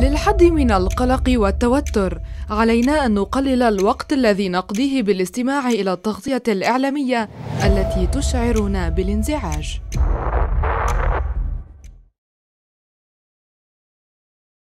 للحد من القلق والتوتر علينا أن نقلل الوقت الذي نقضيه بالاستماع إلى التغطية الإعلامية التي تشعرنا بالانزعاج